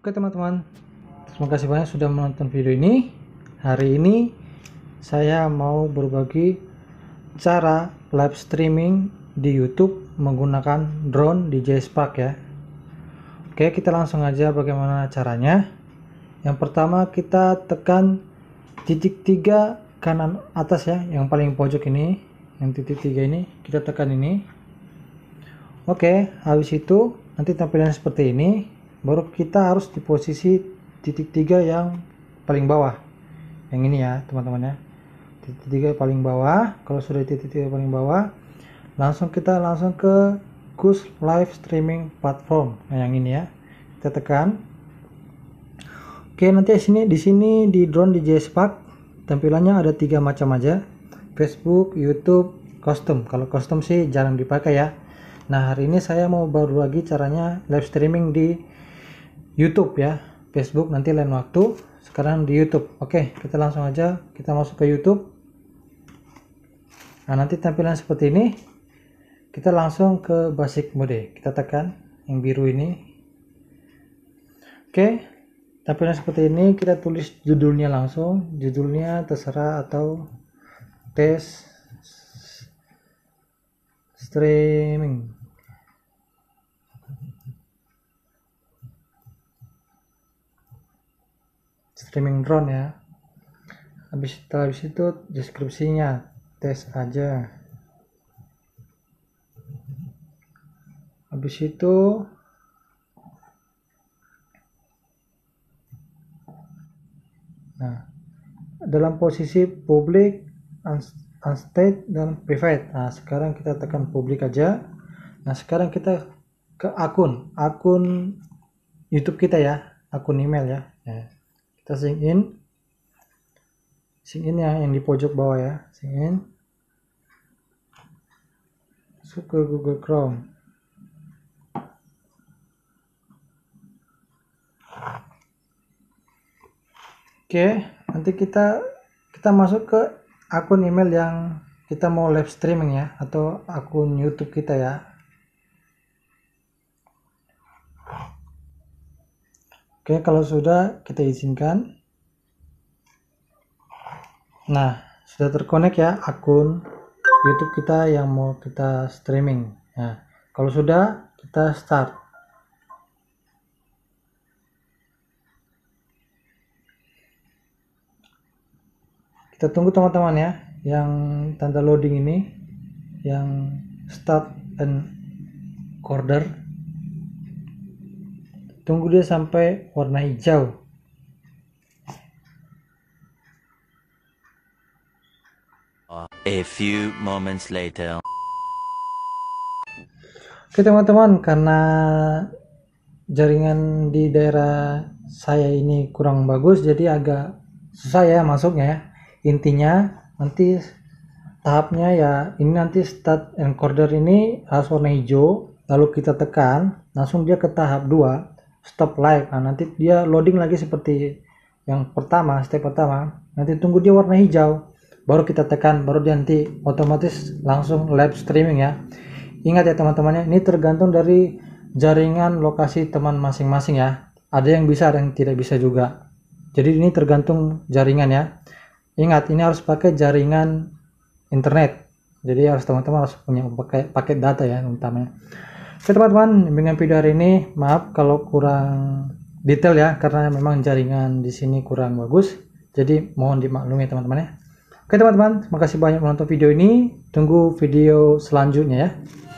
Oke teman-teman, terima kasih banyak sudah menonton video ini. Hari ini saya mau berbagi cara live streaming di YouTube menggunakan drone di Spark ya. Oke, kita langsung aja bagaimana caranya. Yang pertama kita tekan titik tiga kanan atas ya, yang paling pojok ini, yang titik tiga ini kita tekan ini. Oke, habis itu nanti tampilan seperti ini baru kita harus di posisi titik tiga yang paling bawah yang ini ya teman-teman ya titik tiga paling bawah kalau sudah titik tiga paling bawah langsung kita langsung ke Goose Live Streaming Platform nah, yang ini ya kita tekan oke nanti di sini di sini di drone di Spark tampilannya ada tiga macam aja Facebook YouTube custom kalau custom sih jarang dipakai ya nah hari ini saya mau baru lagi caranya live streaming di YouTube ya Facebook nanti lain waktu sekarang di YouTube oke kita langsung aja kita masuk ke YouTube nah nanti tampilan seperti ini kita langsung ke basic mode kita tekan yang biru ini oke tampilan seperti ini kita tulis judulnya langsung judulnya terserah atau test streaming streaming drone ya habis itu, habis itu deskripsinya tes aja habis itu nah dalam posisi publik, unstate dan private nah sekarang kita tekan publik aja nah sekarang kita ke akun akun YouTube kita ya akun email ya, ya kita sing in sing in ya yang di pojok bawah ya sing in masuk ke Google Chrome oke nanti kita kita masuk ke akun email yang kita mau live streaming ya atau akun YouTube kita ya Oke, kalau sudah kita izinkan. Nah, sudah terkonek ya akun YouTube kita yang mau kita streaming. Nah, kalau sudah kita start. Kita tunggu teman-teman ya yang tanda loading ini yang start and order Tunggu dia sampai warna hijau. A few moments later. Oke teman-teman, karena jaringan di daerah saya ini kurang bagus, jadi agak susah ya masuknya ya. Intinya nanti tahapnya ya ini nanti start encoder ini harus warna hijau, lalu kita tekan, langsung dia ke tahap 2 stop live nah nanti dia loading lagi seperti yang pertama step pertama nanti tunggu dia warna hijau baru kita tekan baru dia nanti otomatis langsung live streaming ya ingat ya teman-temannya ini tergantung dari jaringan lokasi teman masing-masing ya ada yang bisa ada yang tidak bisa juga jadi ini tergantung jaringan ya ingat ini harus pakai jaringan internet jadi harus teman-teman harus punya pakai paket data ya utamanya Oke teman-teman, dengan video hari ini maaf kalau kurang detail ya karena memang jaringan di sini kurang bagus. Jadi mohon dimaklumi teman-teman ya. Oke teman-teman, terima kasih banyak menonton video ini. Tunggu video selanjutnya ya.